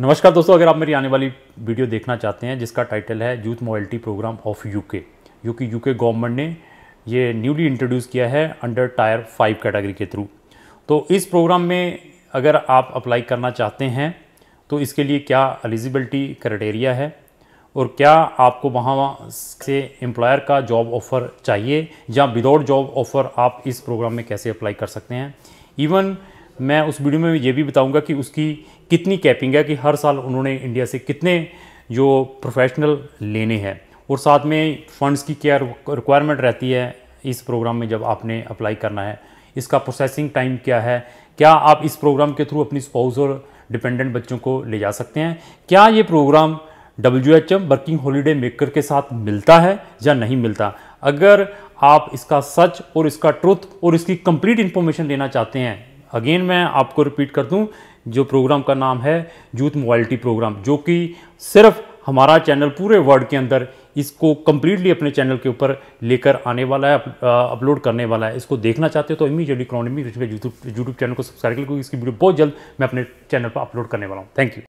नमस्कार दोस्तों अगर आप मेरी आने वाली वीडियो देखना चाहते हैं जिसका टाइटल है youth mobility programme of UK जो कि यूके गवर्नमेंट ने ये न्यूली इंट्रोड्यूस किया है अंडर टायर फाइव कैटेगरी के थ्रू तो इस प्रोग्राम में अगर आप अप्लाई करना चाहते हैं तो इसके लिए क्या एलिजिबिलिटी क्राइटेरिया है और क्या आपको वहाँ से एम्प्लॉयर का जॉब ऑफ़र चाहिए या विदाउट जॉब ऑफ़र आप इस प्रोग्राम में कैसे अप्लाई कर सकते हैं इवन मैं उस वीडियो में ये भी बताऊंगा कि उसकी कितनी कैपिंग है कि हर साल उन्होंने इंडिया से कितने जो प्रोफेशनल लेने हैं और साथ में फंड्स की क्या रिक्वायरमेंट रहती है इस प्रोग्राम में जब आपने अप्लाई करना है इसका प्रोसेसिंग टाइम क्या है क्या आप इस प्रोग्राम के थ्रू अपनी स्पाउस और डिपेंडेंट बच्चों को ले जा सकते हैं क्या ये programme W H M working holiday maker के साथ मिलता है या नहीं मिलता अगर आप इसका सच और इसका ट्रुथ और इसकी कंप्लीट इन्फॉर्मेशन लेना चाहते हैं अगेन मैं आपको रिपीट कर दूं जो प्रोग्राम का नाम है यूथ मोबाइलिटी प्रोग्राम जो कि सिर्फ हमारा चैनल पूरे वर्ल्ड के अंदर इसको कम्प्लीटली अपने चैनल के ऊपर लेकर आने वाला है अपलोड करने वाला है इसको देखना चाहते हो तो इमीजिएटली क्रॉनिमी यूट्यूब यूट्यूब चैनल को सब्सक्राइब करो क्योंकि इसकी वीडियो बहुत जल्द मैं अपने चैनल पर अपलोड करने वाला हूँ थैंक यू